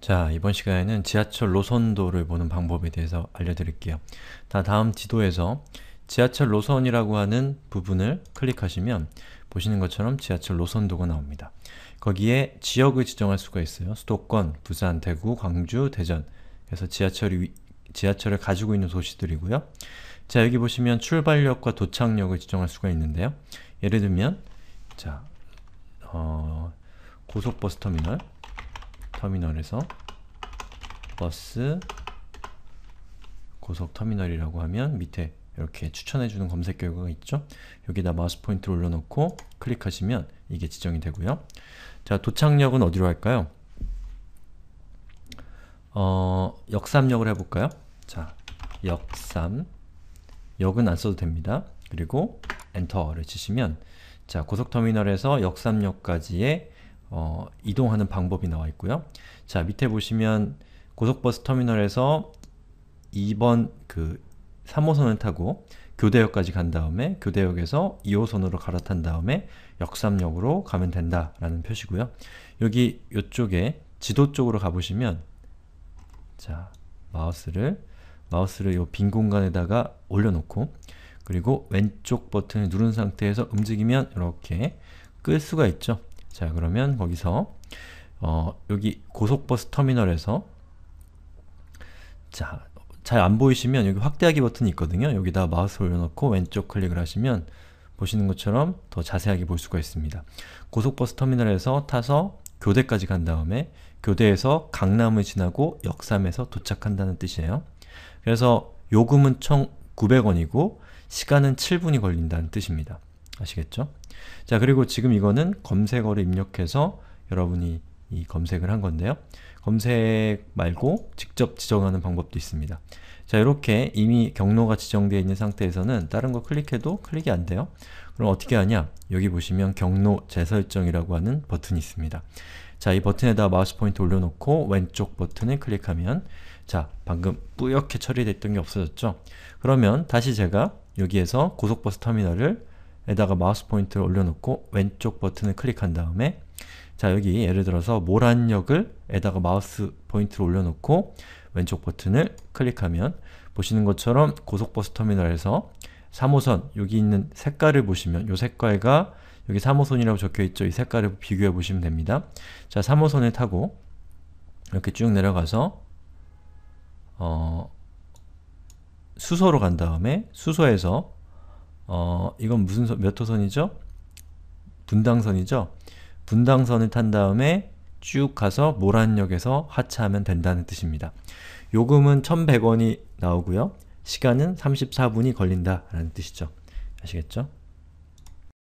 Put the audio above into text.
자, 이번 시간에는 지하철 노선도를 보는 방법에 대해서 알려드릴게요. 다 다음 지도에서 지하철 노선이라고 하는 부분을 클릭하시면 보시는 것처럼 지하철 노선도가 나옵니다. 거기에 지역을 지정할 수가 있어요. 수도권, 부산, 대구, 광주, 대전 그래서 지하철이, 지하철을 가지고 있는 도시들이고요. 자, 여기 보시면 출발역과 도착역을 지정할 수가 있는데요. 예를 들면 자, 어, 고속버스터미널 터미널에서 버스 고속 터미널이라고 하면 밑에 이렇게 추천해주는 검색 결과가 있죠? 여기다 마우스 포인트를 올려놓고 클릭하시면 이게 지정이 되고요. 자, 도착역은 어디로 할까요? 어, 역삼역을 해볼까요? 자, 역삼 역은 안 써도 됩니다. 그리고 엔터를 치시면 자, 고속터미널에서 역삼역까지의 어, 이동하는 방법이 나와 있고요. 자, 밑에 보시면 고속버스 터미널에서 2번 그 3호선을 타고 교대역까지 간 다음에 교대역에서 2호선으로 갈아탄 다음에 역삼역으로 가면 된다라는 표시고요. 여기 이쪽에 지도 쪽으로 가보시면 자 마우스를 마우스를 이 빈 공간에다가 올려놓고 그리고 왼쪽 버튼을 누른 상태에서 움직이면 이렇게 끌 수가 있죠. 자 그러면 거기서 어, 여기 고속버스 터미널에서 자, 잘 안 보이시면 여기 확대하기 버튼이 있거든요. 여기다 마우스 올려놓고 왼쪽 클릭을 하시면 보시는 것처럼 더 자세하게 볼 수가 있습니다. 고속버스 터미널에서 타서 교대까지 간 다음에 교대에서 강남을 지나고 역삼에서 도착한다는 뜻이에요. 그래서 요금은 총 900원이고 시간은 7분이 걸린다는 뜻입니다. 아시겠죠? 자 그리고 지금 이거는 검색어를 입력해서 여러분이 이 검색을 한 건데요. 검색 말고 직접 지정하는 방법도 있습니다. 자 이렇게 이미 경로가 지정되어 있는 상태에서는 다른 거 클릭해도 클릭이 안 돼요. 그럼 어떻게 하냐? 여기 보시면 경로 재설정이라고 하는 버튼이 있습니다. 자, 이 버튼에다 마우스 포인트 올려놓고 왼쪽 버튼을 클릭하면 자, 방금 뿌옇게 처리됐던 게 없어졌죠? 그러면 다시 제가 여기에서 고속버스 터미널을 에다가 마우스 포인트를 올려놓고 왼쪽 버튼을 클릭한 다음에 자 여기 예를 들어서 모란 역을 에다가 마우스 포인트를 올려놓고 왼쪽 버튼을 클릭하면 보시는 것처럼 고속버스 터미널에서 3호선 여기 있는 색깔을 보시면 이 색깔과 여기 3호선이라고 적혀있죠? 이 색깔을 비교해 보시면 됩니다. 자 3호선을 타고 이렇게 쭉 내려가서 어, 수소로 간 다음에 수소에서 어, 이건 무슨 선, 몇 호선이죠? 분당선이죠? 분당선을 탄 다음에 쭉 가서 모란역에서 하차하면 된다는 뜻입니다. 요금은 1100원이 나오고요. 시간은 34분이 걸린다 라는 뜻이죠. 아시겠죠?